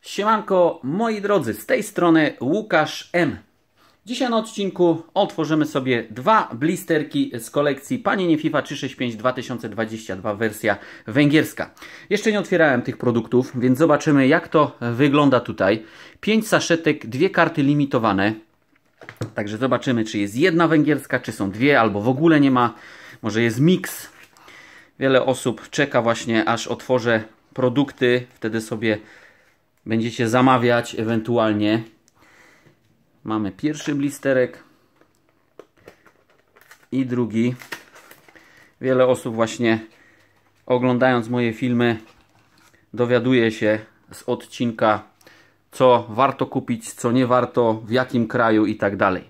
Siemanko, moi drodzy, z tej strony Łukasz M. Dzisiaj na odcinku otworzymy sobie dwa blisterki z kolekcji Panini FIFA 365 2022 wersja węgierska. Jeszcze nie otwierałem tych produktów, więc zobaczymy jak to wygląda tutaj. 5 saszetek, dwie karty limitowane. Także zobaczymy czy jest jedna węgierska, czy są dwie, albo w ogóle nie ma. Może jest miks. Wiele osób czeka właśnie aż otworzę produkty, wtedy sobie będziecie zamawiać ewentualnie. Mamy pierwszy blisterek i drugi. Wiele osób właśnie oglądając moje filmy dowiaduje się z odcinka co warto kupić, co nie warto, w jakim kraju i tak dalej.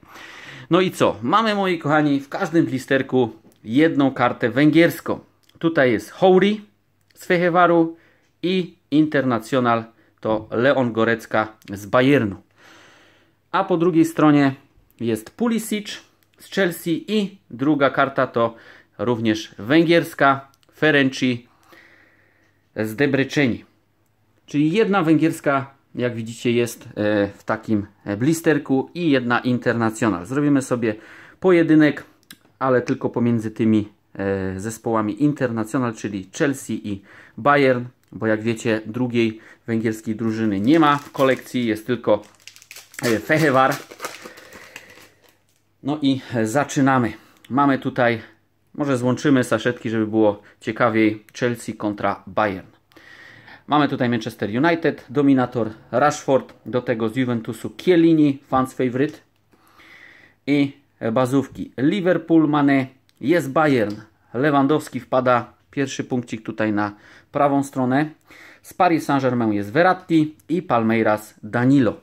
No i co? Mamy moi kochani w każdym blisterku jedną kartę węgierską. Tutaj jest Houri z Fechewaru i International to Leon Gorecka z Bayernu. A po drugiej stronie jest Pulisic z Chelsea i druga karta to również węgierska Ferenci z Debreceni, Czyli jedna węgierska, jak widzicie, jest e, w takim blisterku i jedna internacjonal. Zrobimy sobie pojedynek, ale tylko pomiędzy tymi e, zespołami internacjonal, czyli Chelsea i Bayern bo jak wiecie drugiej węgierskiej drużyny nie ma w kolekcji, jest tylko e, Fehewar. No i zaczynamy. Mamy tutaj, może złączymy saszetki, żeby było ciekawiej, Chelsea kontra Bayern. Mamy tutaj Manchester United, dominator Rashford, do tego z Juventusu Kielini, fans favorite i bazówki Liverpool, Mane, jest Bayern, Lewandowski wpada Pierwszy punkcik tutaj na prawą stronę. Z Paris Saint-Germain jest Verratti i Palmeiras Danilo.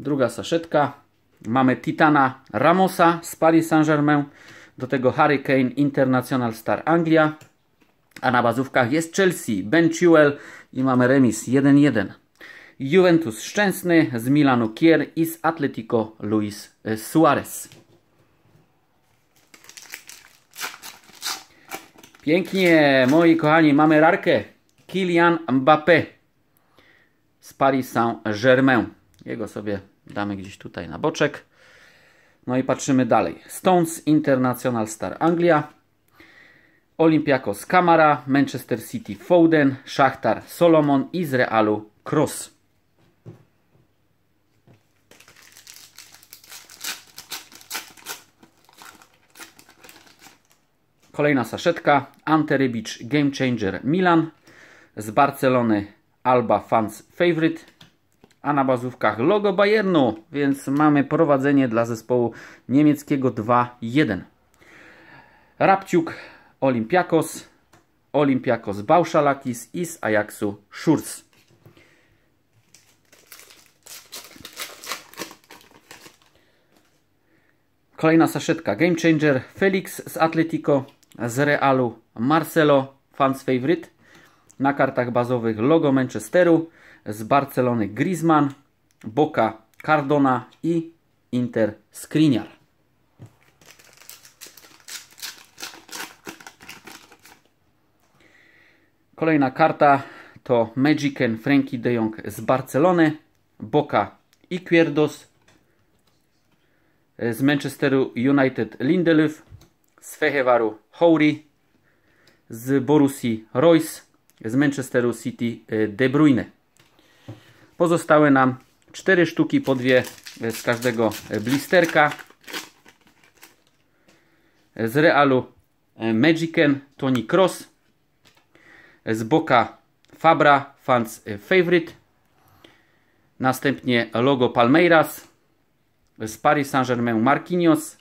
Druga saszetka. Mamy Titana Ramosa z Paris Saint-Germain. Do tego Harry Kane International Star Anglia. A na bazówkach jest Chelsea, Ben Chilwell i mamy remis 1-1. Juventus Szczęsny, z Milanu Kier i z Atletico Luis e, Suarez. Pięknie, moi kochani, mamy rarkę. Kylian Mbappé z Paris Saint-Germain. Jego sobie damy gdzieś tutaj na boczek. No i patrzymy dalej. Stones, International Star Anglia, Olympiakos Kamara, Manchester City Foden, Szachtar Solomon i z Realu Cross. Kolejna saszetka. Anterybicz Gamechanger Game Changer Milan. Z Barcelony Alba Fans Favorite. A na bazówkach logo Bayernu, więc mamy prowadzenie dla zespołu niemieckiego 2-1. Rabciuk Olimpiakos, Olimpiakos Bałszalakis i z Ajaxu Szurz. Kolejna saszetka Game Changer Felix z Atletico z Realu Marcelo, fans favorite. Na kartach bazowych logo Manchesteru, z Barcelony Griezmann, Boca Cardona i Inter Skriniar. Kolejna karta to Magican Frankie de Jong z Barcelony, Boca Iquierdos, z Manchesteru United Lindelöf, z Fehevaru Houri, z Borussii Royce, z Manchesteru City y, De Bruyne. Pozostały nam cztery sztuki, po dwie y, z każdego y, blisterka. Z Realu Magicen Tony Cross, z Boka Fabra Fans Favorite, następnie logo Palmeiras, z Paris Saint-Germain Marquinhos,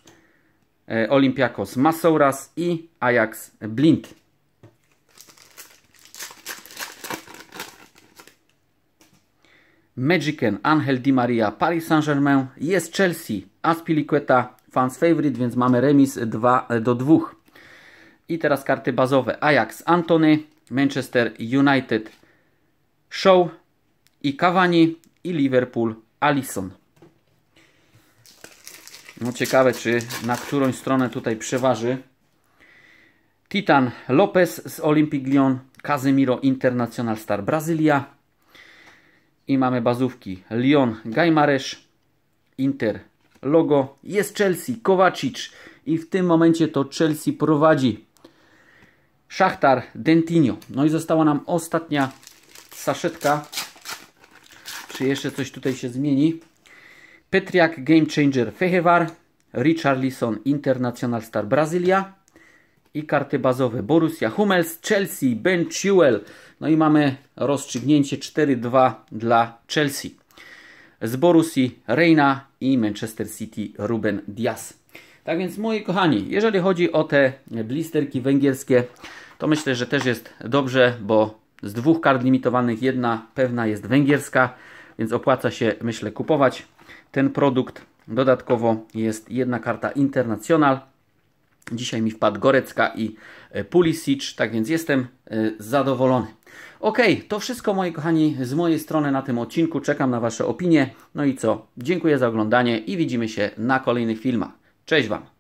E, Olympiakos Masouras i Ajax Blind. Magicen, Angel Di Maria, Paris Saint-Germain, jest Chelsea, Aspiliqueta, fans favorite, więc mamy remis 2 e, do 2. I teraz karty bazowe. Ajax, Antony, Manchester United, Show i Cavani i Liverpool, Alisson. No ciekawe, czy na którą stronę tutaj przeważy. Titan Lopez z Olympic Lyon, Casemiro International Star Brazylia. I mamy bazówki Lyon Gajmaresz, Inter logo. Jest Chelsea, Kovacic i w tym momencie to Chelsea prowadzi. Szachtar, Dentinho. No i została nam ostatnia saszetka. Czy jeszcze coś tutaj się zmieni? Petriak Game Changer Fehevar, Richarlison International Star Brazylia i karty bazowe Borussia Hummels, Chelsea, Ben Chilwell. No i mamy rozstrzygnięcie 4-2 dla Chelsea. Z Borussii Reina i Manchester City Ruben Diaz. Tak więc moi kochani, jeżeli chodzi o te blisterki węgierskie, to myślę, że też jest dobrze, bo z dwóch kart limitowanych jedna pewna jest węgierska, więc opłaca się myślę kupować ten produkt. Dodatkowo jest jedna karta International. Dzisiaj mi wpadł Gorecka i e, Pulisic, tak więc jestem e, zadowolony. Ok, to wszystko moi kochani z mojej strony na tym odcinku. Czekam na Wasze opinie. No i co? Dziękuję za oglądanie i widzimy się na kolejnych filmach. Cześć Wam!